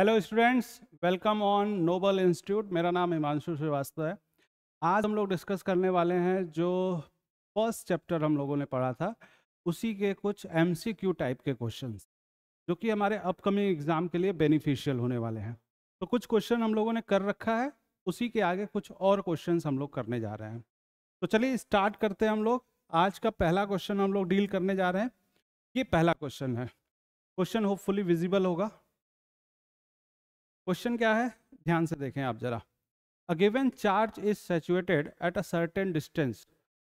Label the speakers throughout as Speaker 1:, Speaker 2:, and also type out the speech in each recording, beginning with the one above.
Speaker 1: Hello students welcome on Noble Institute मेरा नाम हिमांशु श्रीवास्तव है आज हम लोग डिस्कस करने वाले हैं जो फर्स्ट चैप्टर हम लोगों ने पढ़ा था उसी के कुछ एमसीक्यू टाइप के क्वेश्चंस जो कि हमारे अपकमिंग एग्जाम के लिए बेनिफिशियल होने वाले हैं तो कुछ क्वेश्चन हम लोगों ने कर रखा है उसी के आगे कुछ और क्वेश्चन हम लोग करने जा रहे हैं तो चलिए स्टार्ट करते हैं हम लोग आज का पहला क्वेश्चन हम लोग डील करने जा रहे हैं ये पहला क्वेश्चन है क्वेश्चन होपफुली विजिबल होगा क्वेश्चन क्या है ध्यान से देखें आप जरा a given charge is situated at a certain distance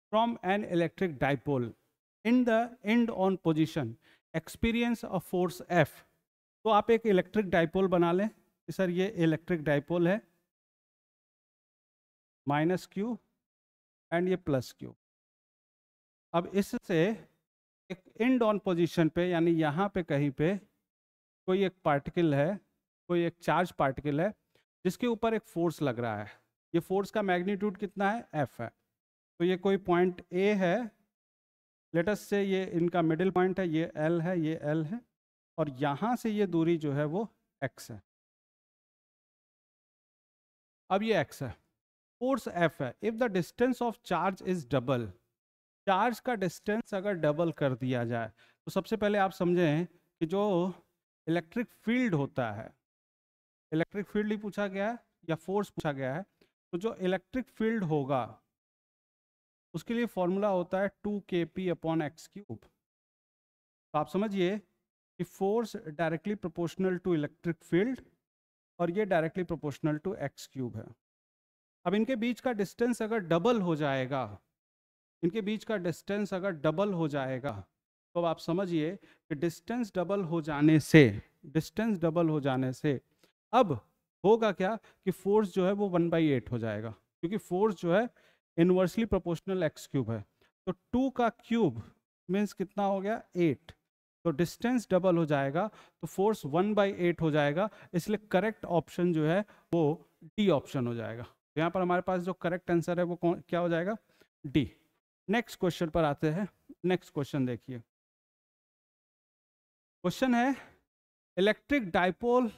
Speaker 1: from an electric dipole in the end on position experience of force F तो आप एक इलेक्ट्रिक डाइपोल बना लें सर ये इलेक्ट्रिक डाइपोल है माइनस क्यू एंड ये प्लस क्यू अब इससे एक इंड ऑन पोजिशन पे यानी यहाँ पे कहीं पे कोई एक पार्टिकल है कोई एक चार्ज पार्टिकल है जिसके ऊपर एक फोर्स लग रहा है ये फोर्स का मैग्नीट्यूड कितना है एफ है तो ये कोई पॉइंट ए है लेटस से ये इनका मिडिल पॉइंट है ये एल है ये एल है और यहाँ से ये दूरी जो है वो एक्स है अब ये एक्स है फोर्स एफ है if the distance of charge is double charge का डिस्टेंस अगर डबल कर दिया जाए तो सबसे पहले आप समझें कि जो इलेक्ट्रिक फील्ड होता है इलेक्ट्रिक फील्ड ही पूछा गया है या फोर्स पूछा गया है तो जो इलेक्ट्रिक फील्ड होगा उसके लिए फॉर्मूला होता है टू के पी अपॉन एक्स क्यूब तो आप समझिए कि force directly proportional to electric field और ये directly proportional to X cube है अब इनके बीच का डिस्टेंस अगर डबल हो जाएगा इनके बीच का डिस्टेंस अगर डबल हो जाएगा तो आप समझिए कि डिस्टेंस डबल हो जाने से डिस्टेंस डबल हो जाने से अब होगा क्या कि फोर्स जो है वो वन बाई एट हो जाएगा क्योंकि फोर्स जो है इनवर्सली प्रोपोर्शनल एक्स क्यूब है तो टू का क्यूब मीन्स कितना हो गया एट तो डिस्टेंस डबल हो जाएगा तो फोर्स वन बाई एट हो जाएगा इसलिए करेक्ट ऑप्शन जो है वो डी ऑप्शन हो जाएगा तो यहाँ पर हमारे पास जो करेक्ट आंसर है वो कौन क्या हो जाएगा डी नेक्स्ट क्वेश्चन पर आते हैं नेक्स्ट क्वेश्चन देखिए क्वेश्चन है electric dipole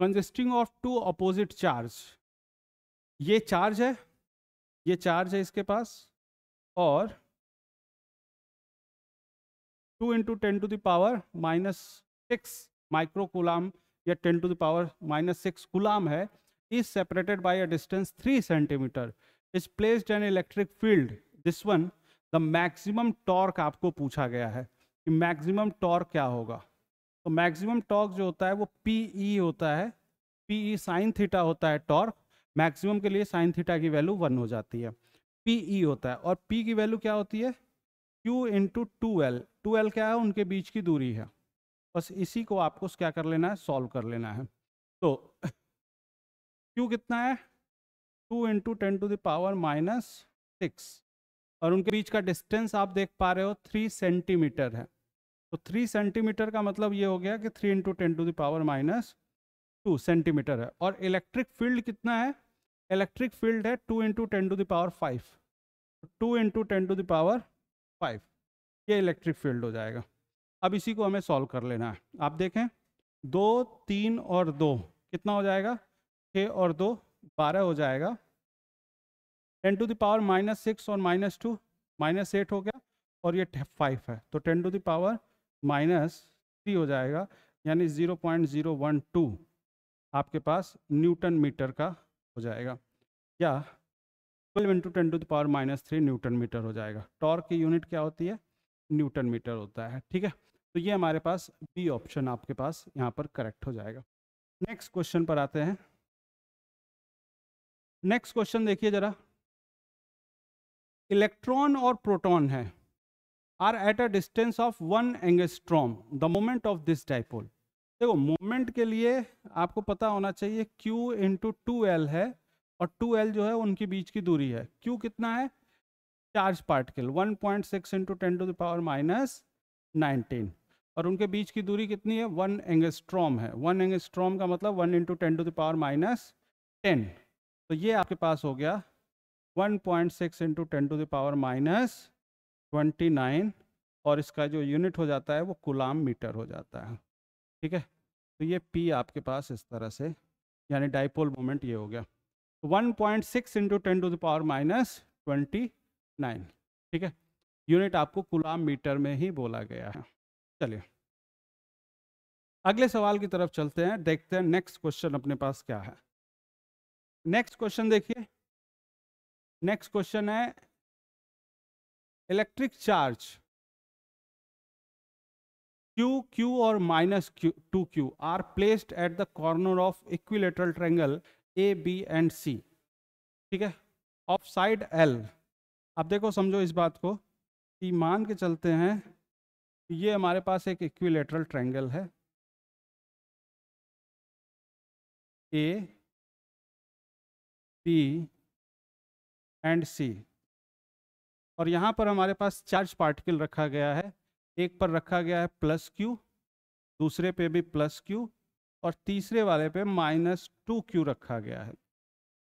Speaker 1: consisting of two opposite charge ये चार्ज है ये चार्ज है इसके पास और two into ten to the power minus six micro coulomb या ten to the power minus six coulomb है is separated by a distance three centimetre is placed an electric field this one the maximum torque आपको पूछा गया है कि maximum torque क्या होगा तो मैक्सिमम टॉर्क जो होता है वो पी ई e होता है पी ई साइन थीटा होता है टॉर्क मैक्सिमम के लिए साइन थीटा की वैल्यू वन हो जाती है पी ई e होता है और पी की वैल्यू क्या होती है Q into two L two L क्या है उनके बीच की दूरी है बस इसी को आपको क्या कर लेना है सॉल्व कर लेना है तो क्यू कितना है two into ten to the power minus six और उनके बीच का डिस्टेंस आप देख पा रहे हो थ्री सेंटीमीटर है तो थ्री सेंटीमीटर का मतलब ये हो गया कि three into ten to the power minus two centimetre है और इलेक्ट्रिक फील्ड कितना है इलेक्ट्रिक फील्ड है two into ten to the power five two into ten to the power five ये इलेक्ट्रिक फील्ड हो जाएगा अब इसी को हमें सॉल्व कर लेना है आप देखें दो तीन और दो कितना हो जाएगा छः और दो बारह हो जाएगा ten to the power minus six और माइनस टू माइनस एट हो गया और ये फाइव है तो ten to the power minus three हो जाएगा यानी zero point zero one two आपके पास न्यूटन मीटर का हो जाएगा या twelve into ten to the power minus three newton metre हो जाएगा टॉर्क की यूनिट क्या होती है न्यूटन मीटर होता है ठीक है तो ये हमारे पास बी ऑप्शन आपके पास यहाँ पर करेक्ट हो जाएगा नेक्स्ट क्वेश्चन पर आते हैं नेक्स्ट क्वेश्चन देखिए जरा इलेक्ट्रॉन और प्रोटॉन है are at a distance of one angstrom the moment of this dipole देखो मोमेंट के लिए आपको पता होना चाहिए Q इंटू टू एल है और टू एल जो है उनके बीच की दूरी है Q कितना है charge particle 1.6 point six into ten to the power minus nineteen और उनके बीच की दूरी कितनी है वन एंगस्ट्रॉम है वन एंगस्ट्रॉम का मतलब one into ten to the power power minus ten तो ये आपके पास हो गया 1.6 point six into ten to the power minus twenty nine और इसका जो यूनिट हो जाता है वो कुलाम मीटर हो जाता है ठीक है तो ये पी आपके पास इस तरह से यानी डाइपोल मोमेंट ये हो गया one point six into ten to the power minus twenty nine ठीक है यूनिट आपको कुलाम मीटर में ही बोला गया है चलिए अगले सवाल की तरफ चलते हैं देखते हैं नेक्स्ट क्वेश्चन अपने पास क्या है नेक्स्ट क्वेश्चन देखिए नेक्स्ट क्वेश्चन है electric charge Q, Q minus Q Q, Q are placed at the corner of equilateral triangle A B and C ठीक है ऑफ साइड एल अब देखो समझो इस बात को कि मान के चलते हैं ये हमारे पास एक इक्विलेटरल
Speaker 2: ट्रेंगल है ए
Speaker 1: बी एंड सी और यहाँ पर हमारे पास चार्ज पार्टिकल रखा गया है एक पर रखा गया है प्लस क्यू दूसरे पे भी प्लस क्यू और तीसरे वाले पे माइनस टू क्यू रखा गया है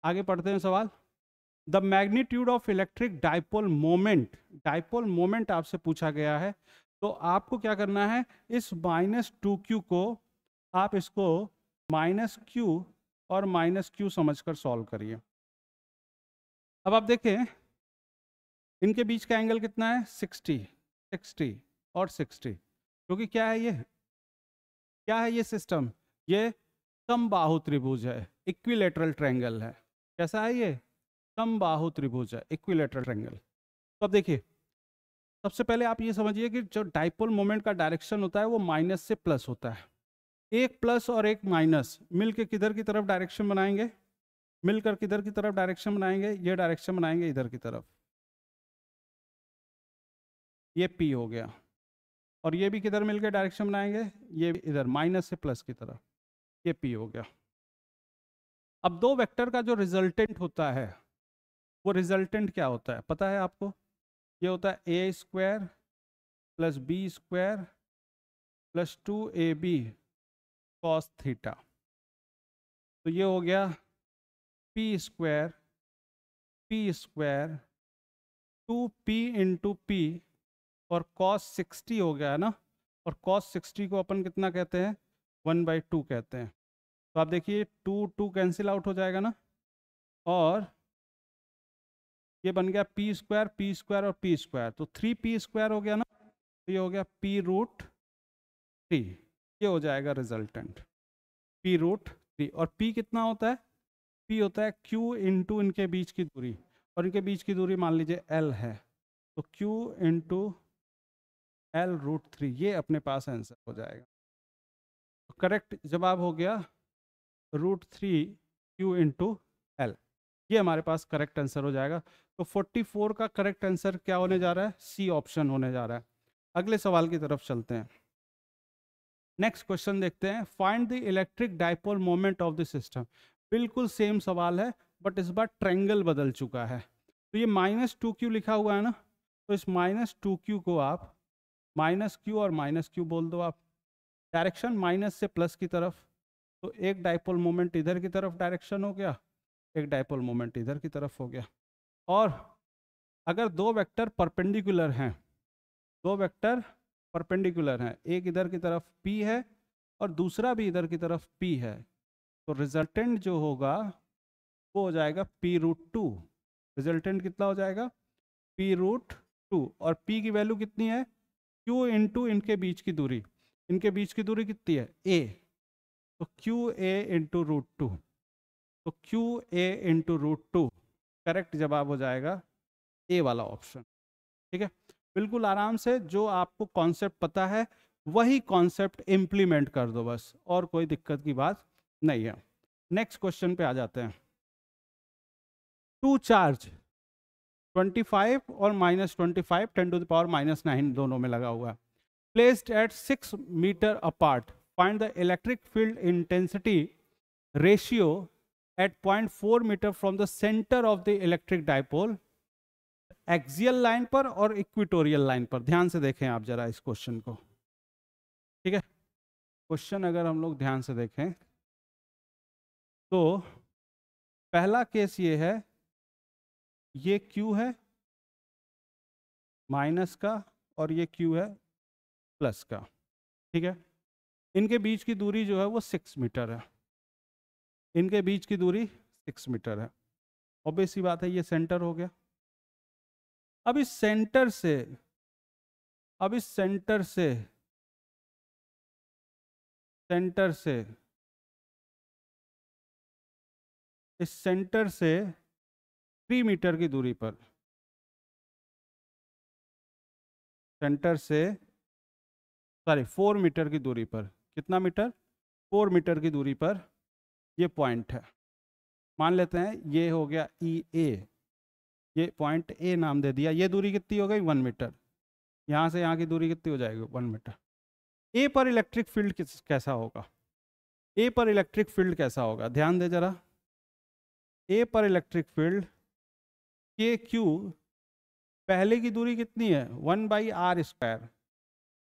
Speaker 1: आगे पढ़ते हैं सवाल the magnitude of electric dipole moment dipole moment आपसे पूछा गया है तो आपको क्या करना है इस माइनस टू क्यू को आप इसको माइनस क्यू और माइनस क्यू समझ कर सॉल्व करिए अब आप देखें इनके बीच का एंगल कितना है 60, 60 और 60 क्योंकि क्या है ये क्या है ये सिस्टम ये कम बाहु त्रिभुज है इक्विलेटरल ट्रायंगल है कैसा है ये कम बाहु त्रिभुज है इक्विलेटरल ट्रायंगल तो अब देखिए सबसे पहले आप ये समझिए कि जो डाइपोल मोमेंट का डायरेक्शन होता है वो माइनस से प्लस होता है एक प्लस और एक माइनस मिलकर किधर की तरफ डायरेक्शन बनाएंगे मिलकर किधर की तरफ डायरेक्शन बनाएंगे ये डायरेक्शन बनाएंगे इधर की तरफ ये पी हो गया और ये भी किधर मिलकर डायरेक्शन बनाएंगे ये इधर माइनस से प्लस की तरफ ये पी हो गया अब दो वेक्टर का जो रिजल्टेंट होता है वो रिजल्टेंट क्या होता है पता है आपको ये होता है A square plus B square plus two A B cos theta तो ये हो गया P square P square two P into P और कॉस सिक्सटी हो गया है ना और कॉस सिक्सटी को अपन कितना कहते हैं वन बाई टू कहते हैं तो आप देखिए टू टू कैंसिल आउट हो जाएगा ना और ये बन गया पी स्क्वायर पी स्क्वायर और पी स्क्वायर तो थ्री पी स्क्वायर हो गया ना तो ये हो गया पी रूट थ्री ये हो जाएगा रिजल्टेंट पी रूट थ्री और पी कितना होता है पी होता है क्यू इंटू इनके बीच की दूरी और इनके बीच की दूरी मान लीजिए एल है तो Q into L root three ये अपने पास आंसर हो जाएगा तो करेक्ट जवाब हो गया root three Q into L ये हमारे पास करेक्ट आंसर हो जाएगा तो 44 का करेक्ट आंसर क्या होने जा रहा है सी ऑप्शन होने जा रहा है अगले सवाल की तरफ चलते हैं नेक्स्ट क्वेश्चन देखते हैं find the electric dipole moment of the system बिल्कुल सेम सवाल है बट इस बार ट्रेंगल बदल चुका है तो ये माइनस टू क्यू लिखा हुआ है ना तो इस माइनस टू क्यू को आप माइनस क्यू और माइनस क्यू बोल दो आप डायरेक्शन माइनस से प्लस की तरफ तो एक डाइपोल मोमेंट इधर की तरफ डायरेक्शन हो गया एक डाइपोल मोमेंट इधर की तरफ हो गया और अगर दो वेक्टर परपेंडिकुलर हैं दो वेक्टर परपेंडिकुलर हैं एक इधर की तरफ p है और दूसरा भी इधर की तरफ p है तो रिजल्टेंट जो होगा वो हो जाएगा p रूट टू रिजल्टेंट कितना हो जाएगा p रूट टू और p की वैल्यू कितनी है क्यू इंटू इनके बीच की दूरी इनके बीच की दूरी कितनी है ए तो Q A into root two तो Q A into root two correct जवाब हो जाएगा ए वाला ऑप्शन ठीक है बिल्कुल आराम से जो आपको कॉन्सेप्ट पता है वही कॉन्सेप्ट इम्प्लीमेंट कर दो बस और कोई दिक्कत की बात नहीं है नेक्स्ट क्वेश्चन पे आ जाते हैं टू चार्ज ट्वेंटी फाइव और minus twenty five ten to the power minus nine दोनों में लगा हुआ है placed at six metre apart find the electric field intensity ratio at point four metre from the centre of the electric dipole axial line पर और equatorial line पर ध्यान से देखें आप जरा इस क्वेश्चन को ठीक है क्वेश्चन अगर हम लोग ध्यान से देखें तो पहला केस ये है ये Q है माइनस का और ये Q है प्लस का ठीक है इनके बीच की दूरी जो है वो सिक्स मीटर है इनके बीच की दूरी सिक्स मीटर है ऑब्वियस ही बात है ये सेंटर हो गया अब इस सेंटर से अब इस सेंटर से
Speaker 2: सेंटर से इस सेंटर से 3 मीटर की दूरी पर
Speaker 1: सेंटर से सॉरी 4 मीटर की दूरी पर कितना मीटर 4 मीटर की दूरी पर ये पॉइंट है मान लेते हैं ये हो गया ई e ए ये पॉइंट ए नाम दे दिया ये दूरी कितनी हो गई वन मीटर यहाँ से यहाँ की दूरी कितनी हो जाएगी वन मीटर ए पर इलेक्ट्रिक फील्ड कैसा होगा ए पर इलेक्ट्रिक फील्ड कैसा होगा ध्यान दे जरा ए पर इलेक्ट्रिक फील्ड के क्यू पहले की दूरी कितनी है वन बाई आर स्क्वायर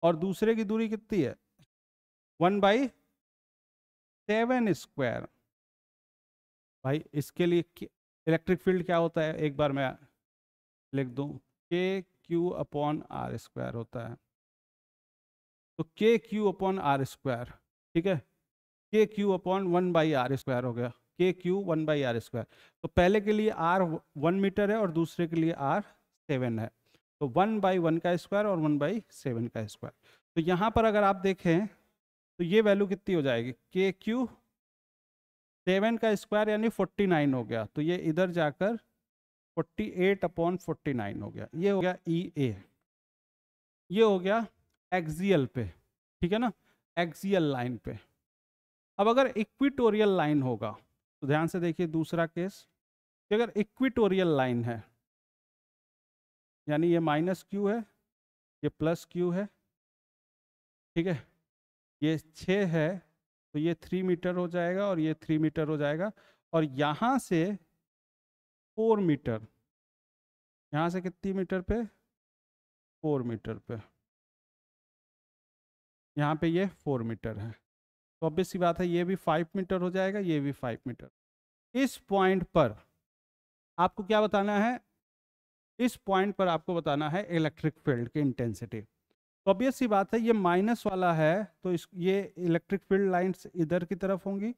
Speaker 1: और दूसरे की दूरी कितनी है वन बाई सेवन स्क्वायर भाई इसके लिए इलेक्ट्रिक फील्ड क्या होता है एक बार मैं लिख दूं के क्यू अपॉन आर स्क्वायर होता है तो के क्यू अपॉन आर स्क्वायर ठीक है K Q upon one by R square हो गया K Q one by R square तो पहले के लिए आर वन मीटर है और दूसरे के लिए आर सेवन है तो वन बाई वन का स्क्वायर और वन बाई सेवन का स्क्वायर तो यहाँ पर अगर आप देखें तो ये वैल्यू कितनी हो जाएगी के क्यू सेवन का स्क्वायर यानी फोर्टी नाइन हो गया तो ये इधर जाकर forty eight upon forty nine हो गया ये हो गया ई e ए ये हो गया एक्सियल पे ठीक है ना एक्सियल लाइन पे अब अगर इक्विटोरियल लाइन होगा तो ध्यान से देखिए दूसरा केस कि अगर इक्विटोरियल लाइन है यानी ये माइनस क्यू है ये प्लस क्यू है ठीक है ये छः है तो ये थ्री मीटर हो जाएगा और ये थ्री मीटर हो जाएगा और यहाँ से फोर मीटर यहाँ से कितनी मीटर पे फोर मीटर पे यहाँ पे ये फोर मीटर है तो ऑब्वियस सी बात है ये भी फाइव मीटर हो जाएगा ये भी फाइव मीटर इस पॉइंट पर आपको क्या बताना है इस पॉइंट पर आपको बताना है इलेक्ट्रिक फील्ड की इंटेंसिटी तो ऑब्वियस सी बात है ये माइनस वाला है तो इस ये इलेक्ट्रिक फील्ड लाइन्स इधर की तरफ होंगी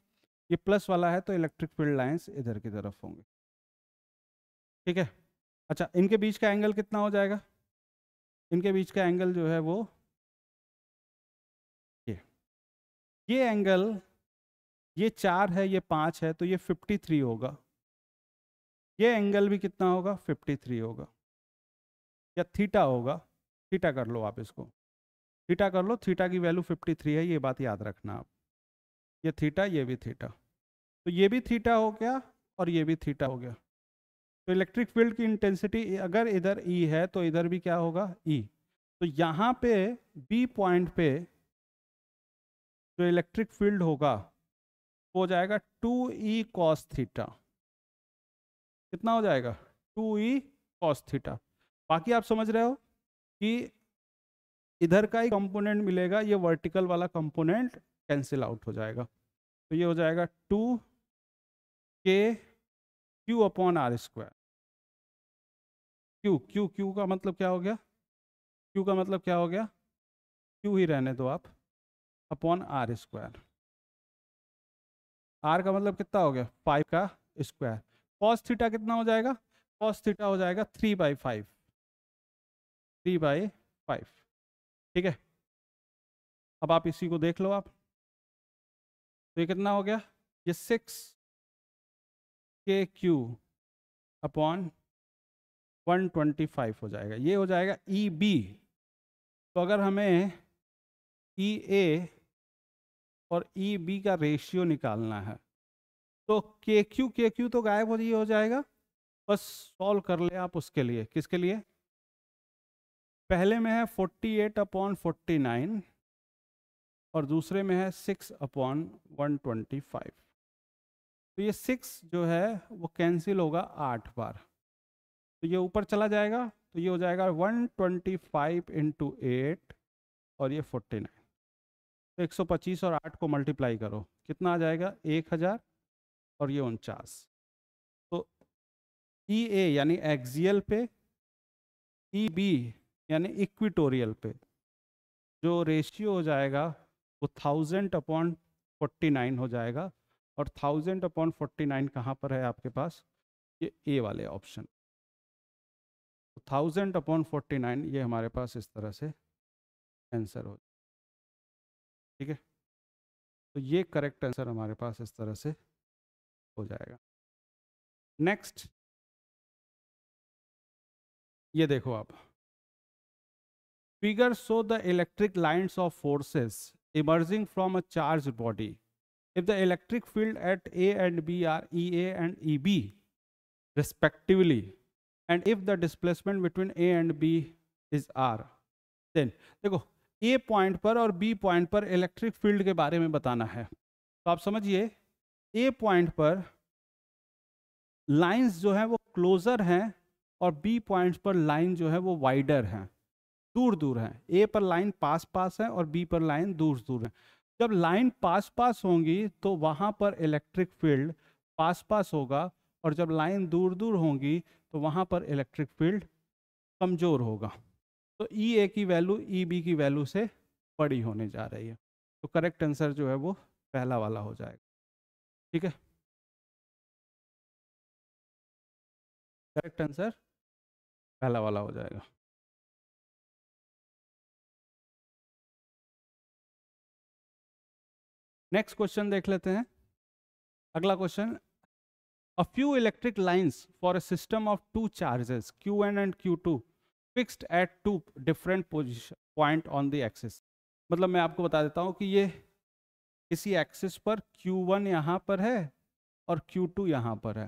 Speaker 1: ये प्लस वाला है तो इलेक्ट्रिक फील्ड लाइन्स इधर की तरफ होंगी ठीक है अच्छा इनके बीच का एंगल कितना हो जाएगा इनके बीच का एंगल जो है वो ये एंगल ये चार है ये पाँच है तो ये फिफ्टी थ्री होगा ये एंगल भी कितना होगा फिफ्टी थ्री होगा या थीटा होगा थीटा कर लो आप इसको थीटा कर लो थीटा की वैल्यू फिफ्टी थ्री है ये बात याद रखना आप ये थीटा ये भी थीटा तो ये भी थीटा हो गया और ये भी थीटा हो गया तो इलेक्ट्रिक फील्ड की इंटेंसिटी अगर इधर ई e है तो इधर भी क्या होगा ई e. तो यहाँ पे बी पॉइंट पे जो इलेक्ट्रिक फील्ड होगा वो हो जाएगा टू ई कॉस थीटा कितना हो जाएगा टू ई कॉस थीटा बाकी आप समझ रहे हो कि इधर का ही कंपोनेंट मिलेगा ये वर्टिकल वाला कंपोनेंट कैंसिल आउट हो जाएगा तो ये हो जाएगा two K Q upon R square Q Q Q का मतलब क्या हो गया क्यू का मतलब क्या हो गया क्यू ही रहने दो आप अपॉन आर स्क्वायर आर का मतलब कितना हो गया फाइव का स्क्वायर कॉस थीटा कितना हो जाएगा कॉस थीटा हो जाएगा three by five three by five ठीक है अब आप इसी को देख लो
Speaker 2: आप तो ये कितना हो गया ये six
Speaker 1: K Q upon one twenty five हो जाएगा ये हो जाएगा ई e बी तो अगर हमें ई e ए और ई e, बी का रेशियो निकालना है तो के क्यू के क्यू तो गायब हो ये हो जाएगा बस सॉल्व कर ले आप उसके लिए किसके लिए पहले में है 48 एट अपॉन फोर्टी और दूसरे में है 6 अपॉन 125 तो ये 6 जो है वो कैंसिल होगा आठ बार तो ये ऊपर चला जाएगा तो ये हो जाएगा 125 ट्वेंटी फाइव इंटू एट और ये 49 तो 125 और 8 को मल्टीप्लाई करो कितना आ जाएगा 1000 और ये उनचास तो ई e ए यानी एक्जियल पे ई e बी यानी इक्विटोरियल पे जो रेशियो हो जाएगा वो थाउजेंड अपॉन फोर्टी नाइन हो जाएगा और थाउजेंड अपॉन फोर्टी नाइन कहाँ पर है आपके पास ये ए वाले option thousand upon forty nine ये हमारे पास इस तरह से आंसर हो ठीक है
Speaker 2: तो ये करेक्ट आंसर हमारे पास इस तरह से हो जाएगा नेक्स्ट ये देखो आप
Speaker 1: figure show the electric lines of forces emerging from a charge body if the electric field at A and B are E A and E B respectively and if the displacement between A and B is R then देखो A point पर और B point पर electric field के बारे में बताना है तो आप समझिए ए पॉइंट पर लाइंस जो है वो क्लोजर हैं और बी पॉइंट्स पर लाइन जो है वो वाइडर हैं दूर दूर हैं ए पर लाइन पास पास है और बी पर लाइन दूर दूर है जब लाइन पास पास होंगी तो वहाँ पर इलेक्ट्रिक फील्ड पास पास होगा और जब लाइन दूर दूर होंगी तो वहाँ पर इलेक्ट्रिक फील्ड कमज़ोर होगा तो ई e ए की वैल्यू ई बी की वैल्यू से बड़ी होने जा रही है तो करेक्ट आंसर जो है वो पहला वाला हो जाएगा ठीक है
Speaker 2: करेक्ट आंसर पहला वाला हो जाएगा
Speaker 1: नेक्स्ट क्वेश्चन देख लेते हैं अगला question a few electric lines for a system of two charges Q N and Q two fixed at two different position point on the axis मतलब मैं आपको बता देता हूँ कि ये इसी एक्सिस पर Q1 वन यहाँ पर है और Q2 टू यहाँ पर है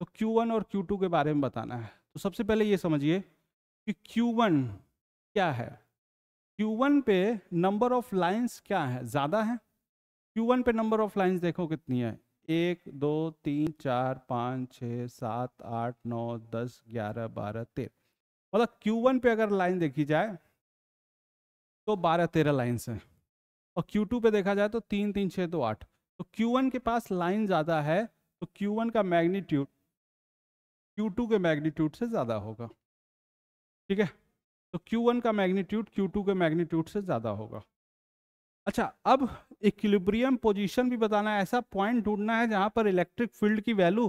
Speaker 1: तो Q1 और Q2 के बारे में बताना है तो सबसे पहले ये समझिए कि Q1 क्या है Q1 पे नंबर ऑफ लाइंस क्या है ज़्यादा है Q1 पे नंबर ऑफ लाइंस देखो कितनी है एक दो तीन चार पाँच छः सात आठ नौ दस ग्यारह बारह तेरह मतलब Q1 पे अगर लाइन देखी जाए तो 12 13 लाइन्स हैं और Q2 पे देखा जाए तो तीन तीन छः दो आठ तो Q1 के पास लाइन ज़्यादा है तो Q1 का मैग्नीट्यूड Q2 के मैग्नीट्यूड से ज़्यादा होगा ठीक है तो Q1 का मैग्नीट्यूड Q2 के मैग्नीट्यूड से ज़्यादा होगा अच्छा अब इक्विलिब्रियम पोजीशन भी बताना है ऐसा पॉइंट ढूंढना है जहाँ पर इलेक्ट्रिक फील्ड की वैल्यू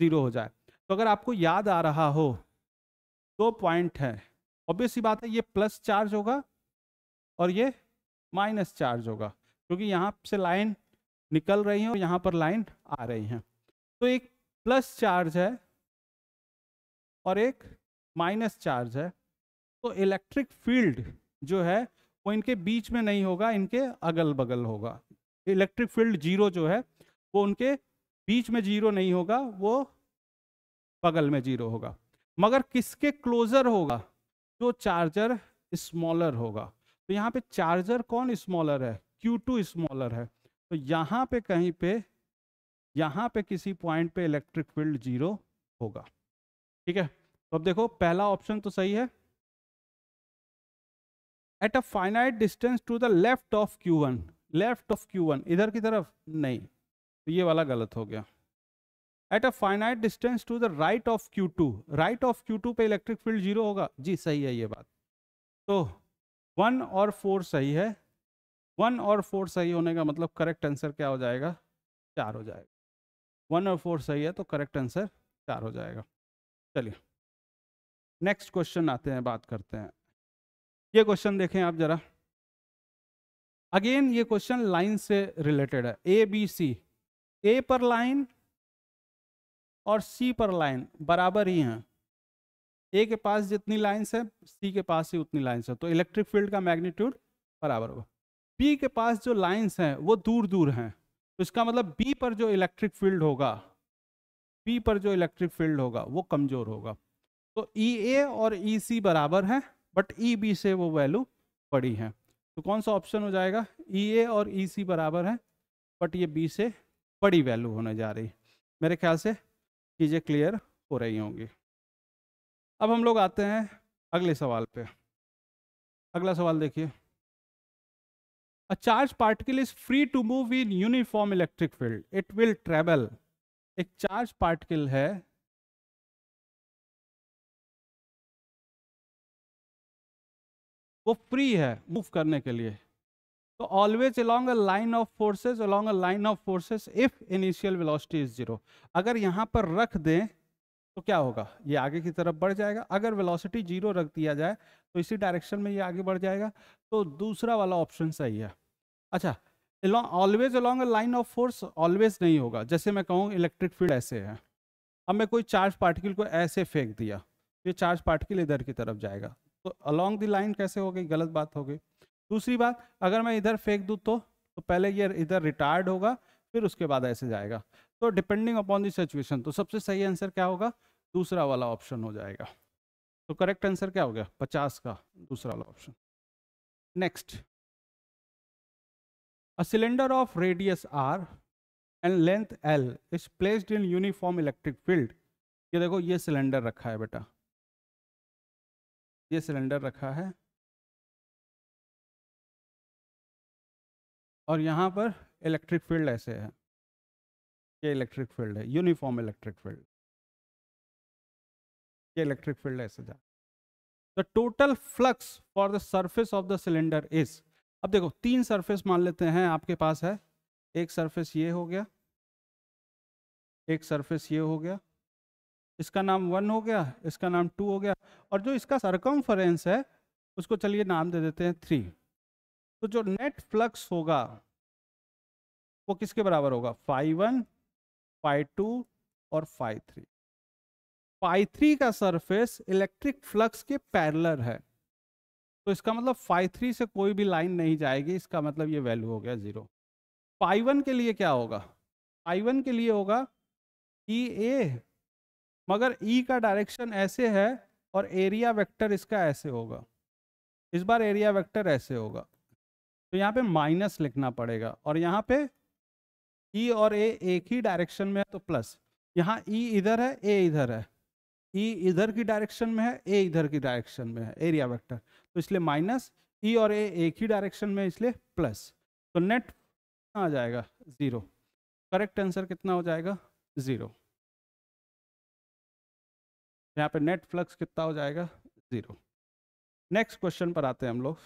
Speaker 1: ज़ीरो हो जाए तो अगर आपको याद आ रहा हो दो पॉइंट है ऑब्वियस ही बात है ये प्लस चार्ज होगा और ये माइनस चार्ज होगा क्योंकि यहाँ से लाइन निकल रही है और यहाँ पर लाइन आ रही है तो एक प्लस चार्ज है और एक माइनस चार्ज है तो इलेक्ट्रिक फील्ड जो है वो इनके बीच में नहीं होगा इनके अगल बगल होगा इलेक्ट्रिक फील्ड जीरो जो है वो उनके बीच में जीरो नहीं होगा वो बगल में जीरो होगा मगर किसके क्लोजर होगा जो चार्जर स्मॉलर होगा तो यहाँ पे चार्जर कौन स्मॉलर है क्यू टू स्मॉलर है तो यहाँ पे कहीं पे यहाँ पे किसी पॉइंट पे इलेक्ट्रिक फील्ड जीरो होगा ठीक है तो अब देखो पहला ऑप्शन तो सही है at a finite distance to the left of Q one left of Q one इधर की तरफ नहीं तो ये वाला गलत हो गया at a finite distance to the right of Q two right of Q two पे इलेक्ट्रिक फील्ड जीरो होगा जी सही है ये बात तो वन और फोर सही है वन और फोर सही होने का मतलब करेक्ट आंसर क्या हो जाएगा चार हो जाएगा वन और फोर सही है तो करेक्ट आंसर चार हो जाएगा चलिए नेक्स्ट क्वेश्चन आते हैं बात करते हैं ये क्वेश्चन देखें आप जरा अगेन ये क्वेश्चन लाइन से रिलेटेड है ए बी सी ए पर लाइन और सी पर लाइन बराबर ही हैं ए के पास जितनी लाइन्स है सी के पास ही उतनी लाइन्स है तो इलेक्ट्रिक फील्ड का मैग्नीट्यूड बराबर होगा बी के पास जो लाइन्स हैं वो दूर दूर हैं तो इसका मतलब बी पर जो इलेक्ट्रिक फील्ड होगा बी पर जो इलेक्ट्रिक फील्ड होगा वो कमज़ोर होगा तो ई e ए और ई e सी बराबर है बट ई बी से वो वैल्यू बड़ी है तो कौन सा ऑप्शन हो जाएगा ई e ए और ई सी बराबर है बट ये बी से बड़ी वैल्यू होने जा रही है मेरे ख्याल से चीज़ें क्लियर हो रही होंगी अब हम लोग आते हैं अगले सवाल पे अगला सवाल देखिए a charge particle is free to move in uniform electric field it will travel एक चार्ज
Speaker 2: पार्टिकल है
Speaker 1: वो फ्री है मूव करने के लिए तो always along a line of forces along a line of forces if initial velocity is zero अगर यहाँ पर रख दें तो क्या होगा ये आगे की तरफ बढ़ जाएगा अगर वेलोसिटी जीरो रख दिया जाए तो इसी डायरेक्शन में ये आगे बढ़ जाएगा तो दूसरा वाला ऑप्शन सही है अच्छा always along a line of force always नहीं होगा जैसे मैं कहूँ इलेक्ट्रिक फील्ड ऐसे है अब मैं कोई चार्ज पार्टिकल को ऐसे फेंक दिया ये चार्ज पार्टिकल इधर की तरफ जाएगा तो अलॉन्ग द लाइन कैसे हो गई गलत बात हो गई दूसरी बात अगर मैं इधर फेंक दूँ तो तो पहले ये इधर रिटायर्ड होगा फिर उसके बाद ऐसे जाएगा तो डिपेंडिंग अपॉन दिस सिचुएशन तो सबसे सही आंसर क्या होगा दूसरा वाला ऑप्शन हो जाएगा तो करेक्ट आंसर क्या हो गया पचास का दूसरा वाला option next a cylinder of radius R and length L is placed in uniform electric field ये देखो ये सिलेंडर रखा है बेटा ये
Speaker 2: सिलेंडर रखा है और यहाँ पर इलेक्ट्रिक फील्ड ऐसे है ये इलेक्ट्रिक फील्ड है यूनिफॉर्म इलेक्ट्रिक
Speaker 1: फील्ड ये इलेक्ट्रिक फील्ड ऐसे जा the total flux for the surface of the cylinder is अब देखो तीन सर्फेस मान लेते हैं आपके पास है एक सर्फेस ये हो गया एक सर्फेस ये हो गया इसका नाम वन हो गया इसका नाम टू हो गया और जो इसका सरकम है उसको चलिए नाम दे देते हैं थ्री तो जो नेट फ्लक्स होगा वो किसके बराबर होगा फाई वन फाई टू और फाई थ्री फाइव थ्री का सरफेस इलेक्ट्रिक फ्लक्स के पैरलर है तो इसका मतलब फाइव थ्री से कोई भी लाइन नहीं जाएगी इसका मतलब ये वैल्यू हो गया जीरो फाइव वन के लिए क्या होगा फाइव वन के लिए होगा ई ए मगर ई e का डायरेक्शन ऐसे है और एरिया वेक्टर इसका ऐसे होगा इस बार एरिया वेक्टर ऐसे होगा तो यहाँ पे माइनस लिखना पड़ेगा और यहाँ पे ई e और ए एक ही डायरेक्शन में है तो प्लस यहाँ ई e इधर है ए इधर है ई e इधर की डायरेक्शन में है ए इधर की डायरेक्शन में है एरिया वेक्टर तो इसलिए माइनस ई e और ए एक ही डायरेक्शन में इसलिए प्लस तो नेट आ जाएगा ज़ीरो करेक्ट आंसर कितना हो जाएगा ज़ीरो यहाँ पे नेट फ्लक्स कितना हो जाएगा ज़ीरो नेक्स्ट क्वेश्चन पर आते हैं हम लोग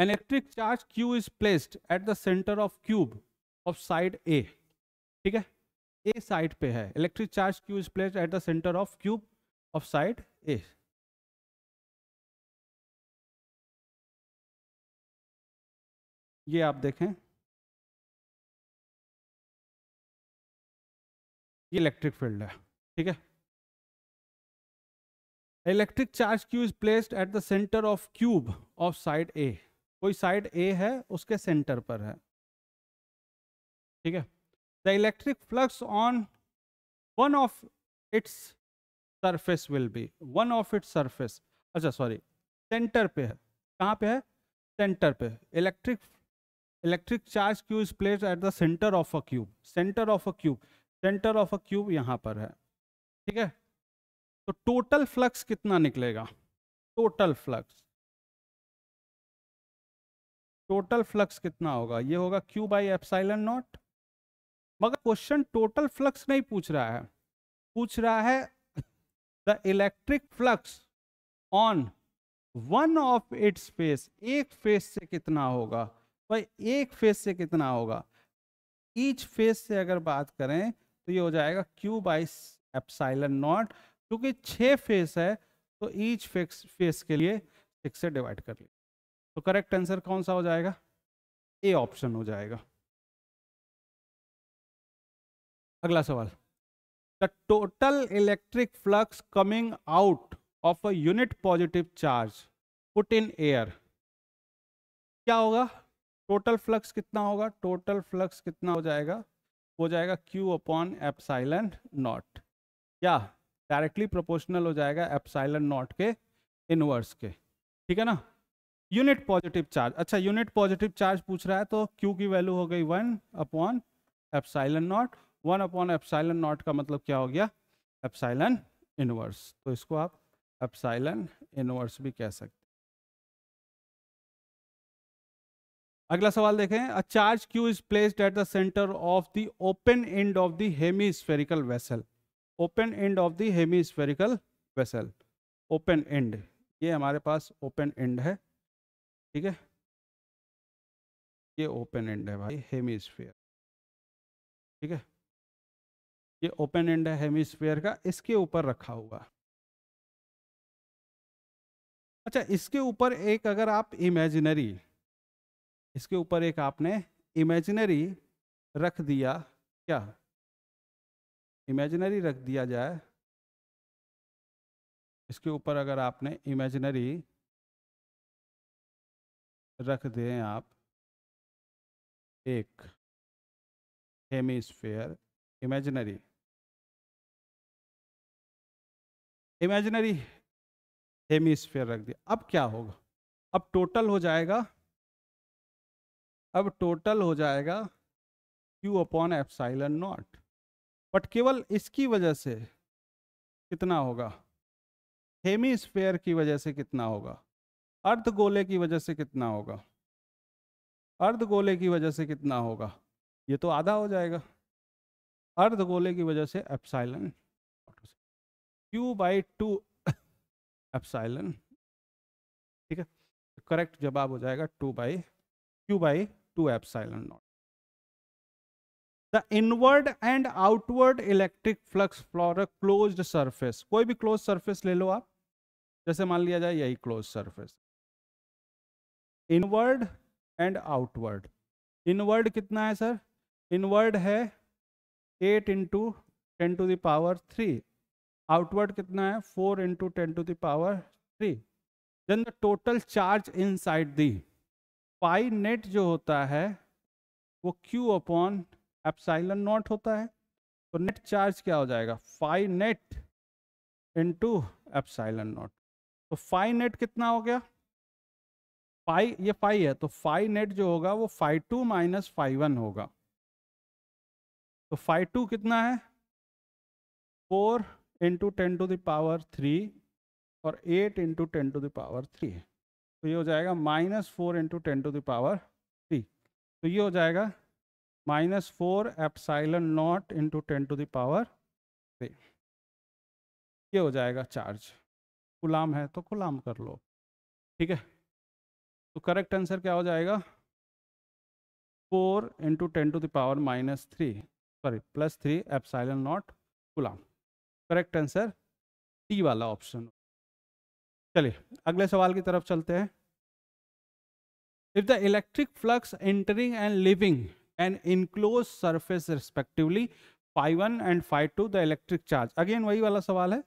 Speaker 1: electric charge q q placed at the centre of cube of side side a ठीक है ए साइड पे है electric charge q is placed at the centre of cube of side a
Speaker 2: ये आप देखें ये
Speaker 1: इलेक्ट्रिक फील्ड है ठीक है electric charge q is placed at the centre of cube of side a कोई साइड ए है उसके सेंटर पर है ठीक है the electric flux on one of its surface will be one of its surface अच्छा सॉरी सेंटर पे है कहाँ पे है सेंटर पे electric electric charge q is place at the centre of a cube centre of a cube centre of a cube यहाँ पर है ठीक है तो टोटल फ्लक्स कितना निकलेगा टोटल फ्लक्स टोटल फ्लक्स कितना होगा ये होगा क्यू बाई एप्साइलन नॉट मगर क्वेश्चन टोटल फ्लक्स नहीं पूछ रहा है पूछ रहा है the electric flux on one of its face एक फेस से कितना होगा भाई एक फेस से कितना होगा ईच फेस से अगर बात करें तो ये हो जाएगा Q बाई एप्साइलन नॉट क्योंकि छ फेस है तो ईच फेस फेस के लिए सिक्स से डिवाइड कर लिया तो करेक्ट आंसर कौन सा हो जाएगा ए ऑप्शन हो जाएगा अगला सवाल the total electric flux coming out of a unit positive charge put in air क्या होगा टोटल फ्लक्स कितना होगा टोटल फ्लक्स कितना हो जाएगा हो जाएगा क्यू अपॉन एपसाइलेंट नॉट या डायरेक्टली प्रोपोर्शनल हो जाएगा एपसाइलेंट नॉट के इनवर्स के ठीक है ना यूनिट पॉजिटिव चार्ज अच्छा यूनिट पॉजिटिव चार्ज पूछ रहा है तो क्यू की वैल्यू हो गई one upon epsilon naught one upon epsilon naught का मतलब क्या हो गया एप्साइलन इनवर्स तो इसको आप एप्साइलन इनवर्स भी कह सकते अगला सवाल देखें a charge q is placed at the centre of the open end of the hemispherical vessel open end of the hemispherical vessel open end ये हमारे पास ओपन एंड है ठीक है ये ओपन एंड है भाई हेमिस्फेयर ठीक है ये ओपन एंड है हेमिस्फेयर का इसके ऊपर रखा हुआ अच्छा इसके ऊपर एक अगर आप इमेजिनरी इसके ऊपर एक आपने इमेजिनरी रख दिया क्या इमेजिनरी रख दिया जाए इसके ऊपर अगर आपने
Speaker 2: इमेजिनरी रख दें आप एक हेमिस्फेयर इमेजिनरी इमेजिनरी
Speaker 1: हेमिस्फेयर रख दिया अब क्या होगा अब टोटल हो जाएगा अब टोटल हो जाएगा q upon epsilon naught but केवल इसकी वजह से कितना होगा हेमी स्पेयर की वजह से कितना होगा अर्ध गोले की वजह से कितना होगा अर्ध गोले की वजह से कितना होगा ये तो आधा हो जाएगा अर्ध गोले की वजह से epsilon q by two epsilon ठीक है करेक्ट जवाब हो जाएगा two by q by two epsilon naught the inward and outward electric flux flow a closed surface कोई भी क्लोज सरफेस ले लो आप जैसे मान लिया जाए यही close surface inward and outward inward कितना है सर इनवर्ड है eight into ten to the power three outward कितना है four into ten to the power three then the total charge inside the phi net जो होता है वो क्यू अपॉन एपसाइलन नॉट होता है तो नेट चार्ज क्या हो जाएगा phi net into epsilon naught तो फाइव नेट कितना हो गया फाइव ये फाइव है तो फाइव नेट जो होगा वो phi two minus phi one होगा तो फाइव टू कितना है four into ten to the power three और eight into ten to the power तो थ्री तो ये हो जाएगा minus four into ten to the power three तो ये हो जाएगा minus four epsilon naught into ten to the power three ये हो जाएगा चार्ज गुलाम है तो गुलाम कर लो ठीक है तो करेक्ट आंसर क्या हो जाएगा four into ten to the power minus three sorry plus three epsilon naught गुलाम करेक्ट आंसर टी वाला ऑप्शन चलिए अगले सवाल की तरफ चलते हैं if the electric flux entering and living and enclose surface respectively phi one and phi two the electric charge again वही वाला सवाल है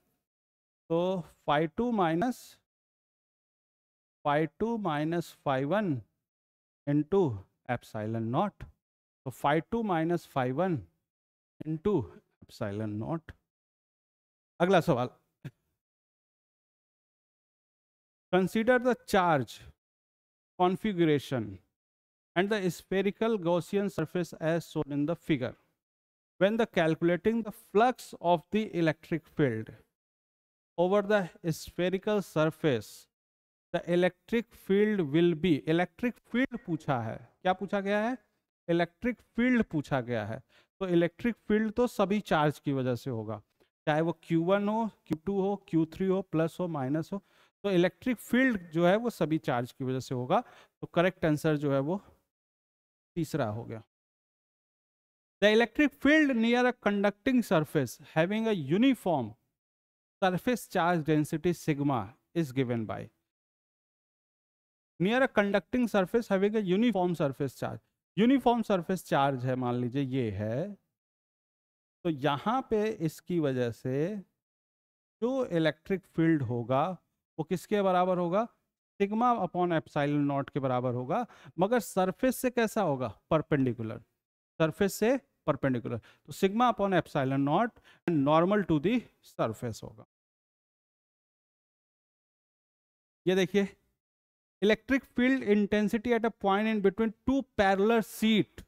Speaker 1: तो phi two minus phi 2 minus phi 1 into epsilon naught. So phi 2 minus phi 1 into epsilon naught. Agla सवाल Consider the charge configuration and the spherical Gaussian surface as shown in the figure. When the calculating the flux of the electric field over the spherical surface the electric field will be electric field पूछा है क्या पूछा गया है electric field पूछा गया है तो इलेक्ट्रिक फील्ड तो सभी चार्ज की वजह से होगा चाहे वो Q1 हो Q2 हो Q3 हो प्लस हो माइनस हो तो इलेक्ट्रिक फील्ड जो है वो सभी चार्ज की वजह से होगा तो करेक्ट आंसर जो है वो तीसरा हो गया the electric field near a conducting surface having a uniform surface charge density sigma is given by near a conducting surface है uniform surface charge uniform surface charge है मान लीजिए ये है तो यहाँ पे इसकी वजह से जो इलेक्ट्रिक फील्ड होगा वो किसके बराबर होगा सिग्मा अपॉन एप्साइल नॉट के बराबर होगा मगर सरफेस से कैसा होगा परपेंडिकुलर सरफेस से परपेंडिकुलर तो sigma upon epsilon naught normal to the surface होगा ये देखिए electric field intensity at a point in between two parallel sheet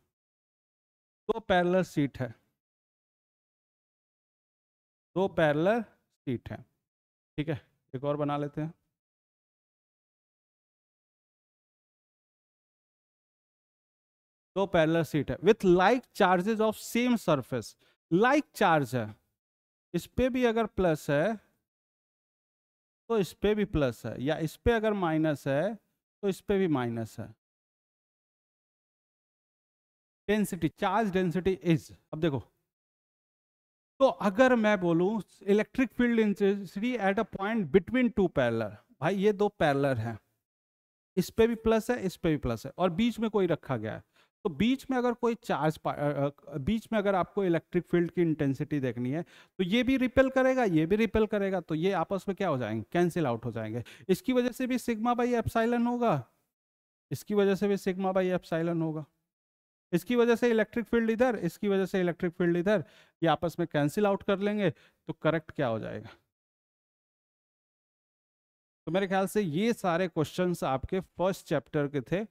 Speaker 1: दो पैरलर सीट है दो पैरलर सीट है ठीक है एक और बना लेते हैं दो पैरलर सीट है with like charges of same surface like charge है इस पे भी अगर प्लस है तो इस पर भी प्लस है या इस पर अगर माइनस है तो इस पर भी माइनस है डेंसिटी चार्ज डेंसिटी इज अब देखो तो अगर मैं बोलूं electric field intensity at a point between two parallel भाई ये दो पैरलर हैं इस पर भी प्लस है इस पर भी प्लस है और बीच में कोई रखा गया है तो बीच में अगर कोई चार्ज बीच में अगर आपको इलेक्ट्रिक फील्ड की इंटेंसिटी देखनी है तो ये भी रिपेल करेगा ये भी रिपेल करेगा तो ये आपस में क्या हो जाएंगे कैंसिल आउट हो जाएंगे इसकी वजह से भी सिग्मा बाई एप्साइलन होगा इसकी वजह से भी सिग्मा बाई एप्साइलन होगा इसकी वजह से इलेक्ट्रिक फील्ड इधर इसकी वजह से इलेक्ट्रिक फील्ड इधर ये आपस में कैंसिल आउट कर लेंगे तो करेक्ट क्या हो जाएगा तो मेरे ख्याल से ये सारे क्वेश्चंस आपके फर्स्ट चैप्टर के थे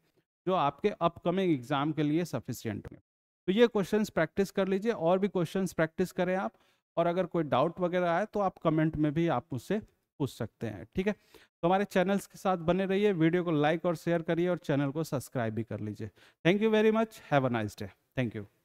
Speaker 1: जो आपके अपकमिंग एग्जाम के लिए सफिशियंट होंगे तो ये क्वेश्चंस प्रैक्टिस कर लीजिए और भी क्वेश्चंस प्रैक्टिस करें आप और अगर कोई डाउट वगैरह आए तो आप कमेंट में भी आप मुझसे पूछ सकते हैं ठीक है तो हमारे चैनल्स के साथ बने रहिए वीडियो को लाइक और शेयर करिए और चैनल को सब्सक्राइब भी कर लीजिए thank you very much have a nice day thank you